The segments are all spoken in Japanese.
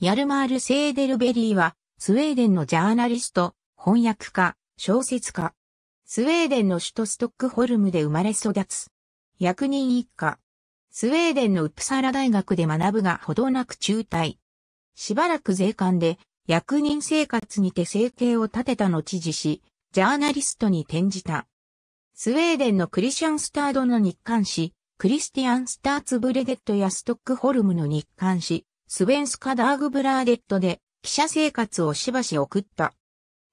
ヤルマール・セーデルベリーは、スウェーデンのジャーナリスト、翻訳家、小説家。スウェーデンの首都ストックホルムで生まれ育つ。役人一家。スウェーデンのウプサラ大学で学ぶがほどなく中退。しばらく税関で役人生活にて生計を立てた後自し、ジャーナリストに転じた。スウェーデンのクリシャンスタードの日刊誌、クリスティアン・スターツブレデットやストックホルムの日刊誌、スベンスカ・ダーグブラーデットで記者生活をしばし送った。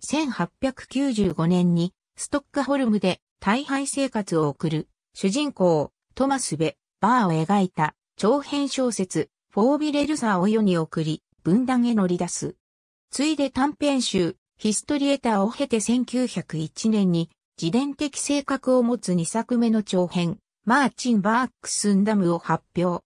1895年にストックホルムで大敗生活を送る主人公トマス・ベ・バーを描いた長編小説フォービレルサーを世に送り分断へ乗り出す。ついで短編集ヒストリエターを経て1901年に自伝的性格を持つ2作目の長編マーチン・バークスンダムを発表。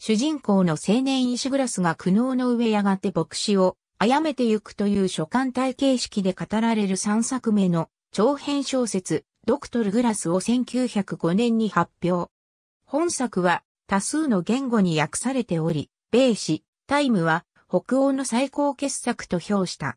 主人公の青年イシグラスが苦悩の上やがて牧師を殺めてゆくという書簡体形式で語られる3作目の長編小説ドクトル・グラスを1905年に発表。本作は多数の言語に訳されており、米紙、タイムは北欧の最高傑作と評した。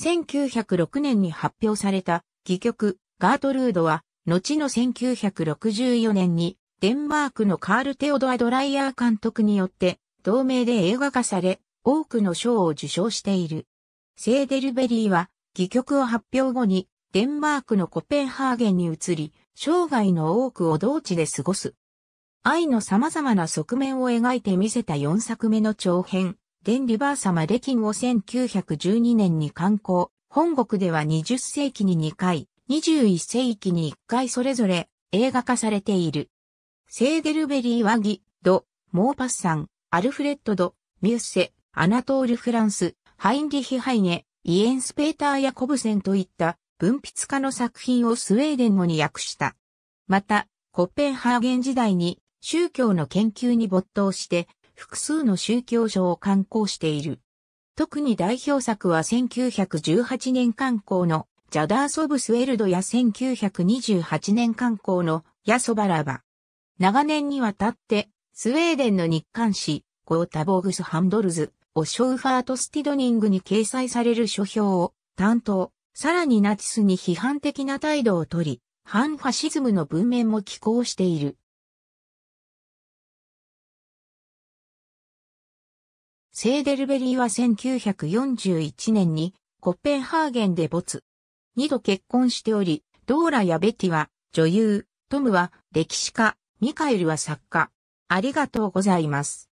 1906年に発表された戯曲ガートルードは後の1964年にデンマークのカール・テオドア・ドライヤー監督によって、同名で映画化され、多くの賞を受賞している。セーデルベリーは、戯曲を発表後に、デンマークのコペンハーゲンに移り、生涯の多くを同地で過ごす。愛の様々な側面を描いて見せた4作目の長編、デン・リバー様レキンを1912年に刊行。本国では20世紀に2回、21世紀に1回それぞれ映画化されている。セーデルベリー・ワギ、ド、モーパッサン、アルフレッド・ド、ミュッセ、アナトール・フランス、ハインリヒ・ハイネ、イエン・スペーター・ヤコブセンといった文筆家の作品をスウェーデン語に訳した。また、コッペンハーゲン時代に宗教の研究に没頭して複数の宗教書を刊行している。特に代表作は1918年刊行のジャダーソブスウェルドや1928年刊行のヤソバラバ。長年にわたって、スウェーデンの日刊誌、ゴータボーグス・ハンドルズ、オショウファート・スティドニングに掲載される書評を担当、さらにナチスに批判的な態度をとり、反ファシズムの文面も寄稿している。セーデルベリーは1941年にコッペンハーゲンで没。二度結婚しており、ドーラやベティは女優、トムは歴史家、ミカエルは作家。ありがとうございます。